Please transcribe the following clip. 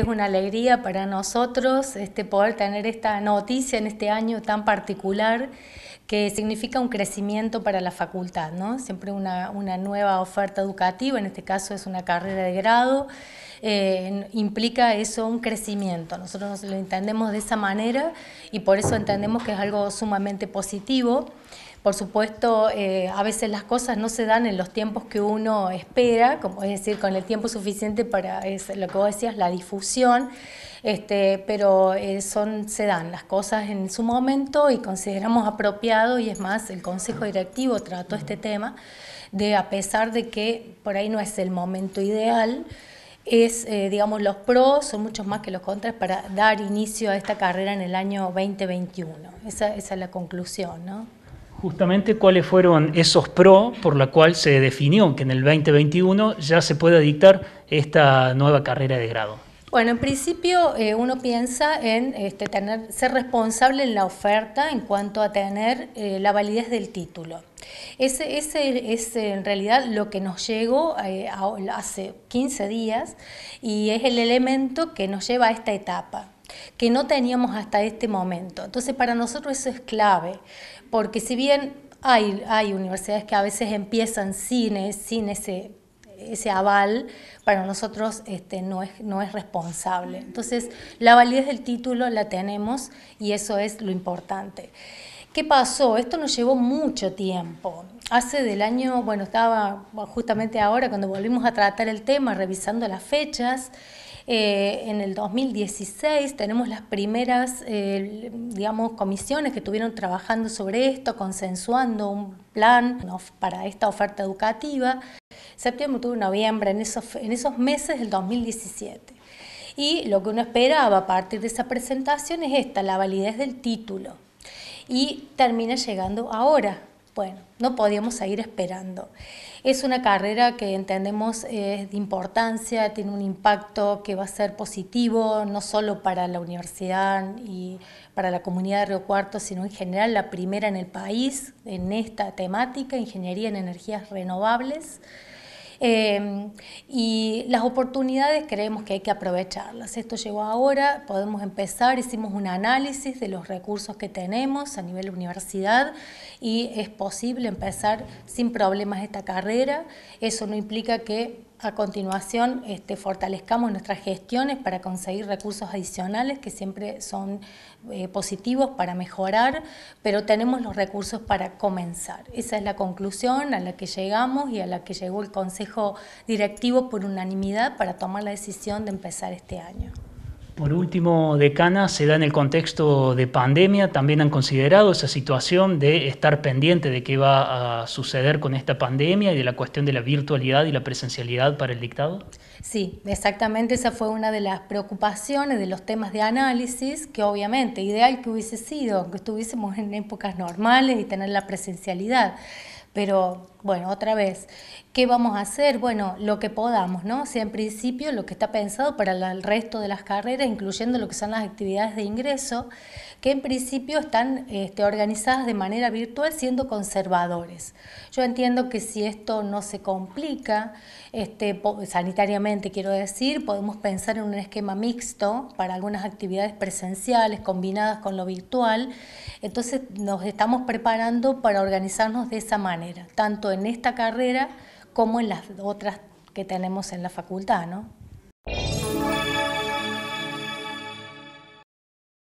Es una alegría para nosotros este, poder tener esta noticia en este año tan particular que significa un crecimiento para la facultad, ¿no? Siempre una, nueva oferta educativa, en este caso es una carrera de grado, eh, implica eso un crecimiento. Nosotros lo entendemos de esa manera y por eso entendemos que es algo sumamente positivo. Por supuesto, eh, a veces las cosas no se dan en los tiempos que uno espera, como es decir, con el tiempo suficiente para lo que vos decías, la difusión, este, pero eh, son, se dan las cosas en su momento y consideramos apropiado, y es más, el Consejo Directivo trató este tema, de a pesar de que por ahí no es el momento ideal, es, eh, digamos, los pros son muchos más que los contras para dar inicio a esta carrera en el año 2021. Esa, esa es la conclusión, ¿no? justamente cuáles fueron esos pro por la cual se definió que en el 2021 ya se pueda dictar esta nueva carrera de grado. Bueno, en principio eh, uno piensa en este, tener, ser responsable en la oferta en cuanto a tener eh, la validez del título. Ese, es en realidad lo que nos llegó eh, hace 15 días y es el elemento que nos lleva a esta etapa que no teníamos hasta este momento. Entonces, para nosotros eso es clave, porque si bien hay, hay universidades que a veces empiezan e, sin ese ese aval para nosotros este, no, es, no es responsable. Entonces, la validez del título la tenemos y eso es lo importante. ¿Qué pasó? Esto nos llevó mucho tiempo. Hace del año, bueno, estaba justamente ahora cuando volvimos a tratar el tema, revisando las fechas, eh, en el 2016 tenemos las primeras, eh, digamos, comisiones que estuvieron trabajando sobre esto, consensuando un plan para esta oferta educativa. Septiembre, octubre, noviembre, en esos, en esos meses del 2017. Y lo que uno esperaba a partir de esa presentación es esta, la validez del título. Y termina llegando ahora, bueno, no podíamos seguir esperando. Es una carrera que entendemos es eh, de importancia, tiene un impacto que va a ser positivo, no solo para la universidad y para la comunidad de Río Cuarto, sino en general la primera en el país en esta temática, ingeniería en energías renovables. Em, y las oportunidades creemos que hay que aprovecharlas. Esto llegó ahora, podemos empezar, hicimos un análisis de los recursos que tenemos a nivel universidad y es posible empezar sin problemas esta carrera. Eso no implica que a continuación este, fortalezcamos nuestras gestiones para conseguir recursos adicionales que siempre son eh, positivos para mejorar, pero tenemos los recursos para comenzar. Esa es la conclusión a la que llegamos y a la que llegó el Consejo Directivo por unanimidad para tomar la decisión de empezar este año. Por último, decana, se da en el contexto de pandemia. También han considerado esa situación de estar pendiente de qué va a suceder con esta pandemia y de la cuestión de la virtualidad y la presencialidad para el dictado. Sí, exactamente. Esa fue una de las preocupaciones de los temas de análisis, que obviamente ideal que hubiese sido que estuviésemos en épocas normales y tener la presencialidad. Pero bueno, otra vez, ¿qué vamos a hacer? Bueno, lo que podamos, ¿no? O sea, en principio lo que está pensado para el resto de las carreras, incluyendo lo que son las actividades de ingreso, que en principio están este, organizadas de manera virtual siendo conservadores. Yo entiendo que si esto no se complica, este, sanitariamente quiero decir, podemos pensar en un esquema mixto para algunas actividades presenciales combinadas con lo virtual. Entonces nos estamos preparando para organizarnos de esa manera, tanto en esta carrera como en las otras que tenemos en la facultad, ¿no?